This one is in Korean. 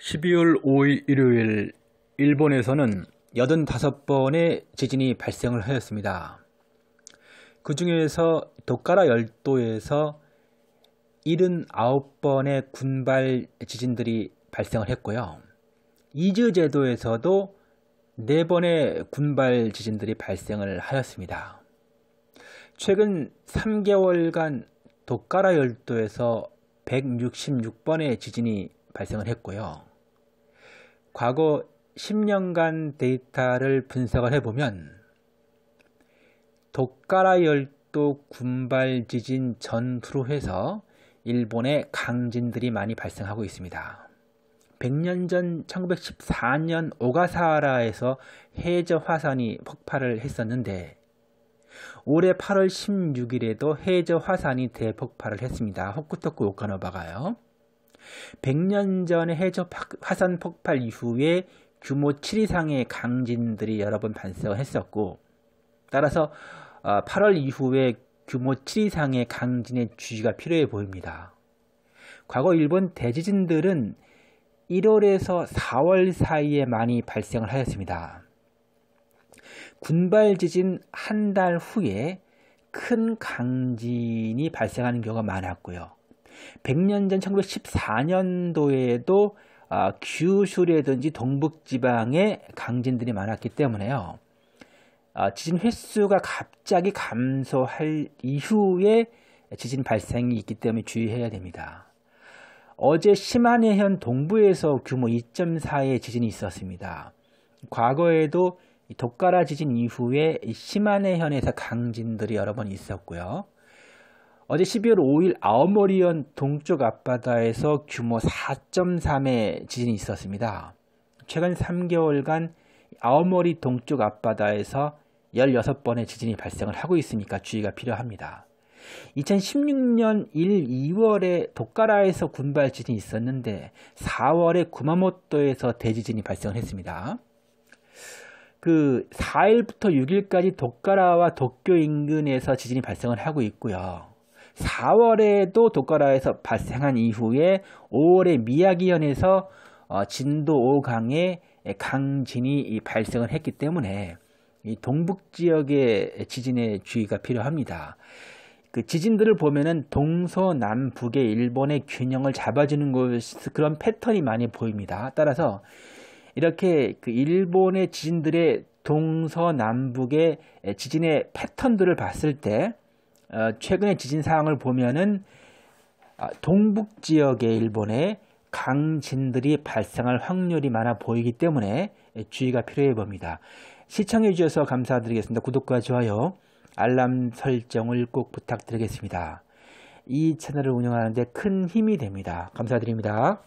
12월 5일 일요일 일본에서는 85번의 지진이 발생을 하였습니다. 그 중에서 도카라 열도에서 79번의 군발 지진들이 발생을 했고요. 이즈 제도에서도 4번의 군발 지진들이 발생을 하였습니다. 최근 3개월간 도카라 열도에서 166번의 지진이 발생을 했고요. 과거 10년간 데이터를 분석을 해보면 독가라 열도 군발 지진 전후로 해서 일본의 강진들이 많이 발생하고 있습니다. 100년 전 1914년 오가사와라에서 해저 화산이 폭발을 했었는데 올해 8월 16일에도 해저 화산이 대폭발을 했습니다. 호쿠토쿠 오카노바가요. 100년 전의 해저 화산 폭발 이후에 규모 7 이상의 강진들이 여러 번 발생했었고 따라서 8월 어, 이후에 규모 7 이상의 강진의 주의가 필요해 보입니다. 과거 일본 대지진들은 1월에서 4월 사이에 많이 발생을 하였습니다. 군발 지진 한 달 후에 큰 강진이 발생하는 경우가 많았고요. 100년 전 1914년도에도 아, 규슈라든지 동북지방에 강진들이 많았기 때문에요. 아, 지진 횟수가 갑자기 감소할 이후에 지진 발생이 있기 때문에 주의해야 됩니다. 어제 시마네현 동부에서 규모 2.4의 지진이 있었습니다. 과거에도 독가라 지진 이후에 시마네현에서 강진들이 여러 번 있었고요. 어제 12월 5일 아오모리현 동쪽 앞바다에서 규모 4.3의 지진이 있었습니다. 최근 3개월간 아오모리 동쪽 앞바다에서 16번의 지진이 발생을 하고 있으니까 주의가 필요합니다. 2016년 1, 2월에 도카라에서 군발 지진이 있었는데 4월에 구마모토에서 대지진이 발생 했습니다. 그 4일부터 6일까지 도카라와 도쿄 인근에서 지진이 발생을 하고 있고요. 4월에도 도카라에서 발생한 이후에 5월에 미야기현에서 어, 진도 5강의 강진이 발생을 했기 때문에 이 동북 지역의 지진의 주의가 필요합니다. 그 지진들을 보면은 동서남북의 일본의 균형을 잡아주는 것 그런 패턴이 많이 보입니다. 따라서 이렇게 그 일본의 지진들의 동서남북의 지진의 패턴들을 봤을 때 어, 최근의 지진 상황을 보면은 아, 동북 지역의 일본에 강진들이 발생할 확률이 많아 보이기 때문에 예, 주의가 필요해 봅니다. 시청해 주셔서 감사드리겠습니다. 구독과 좋아요, 알람 설정을 꼭 부탁드리겠습니다. 이 채널을 운영하는데 큰 힘이 됩니다. 감사드립니다.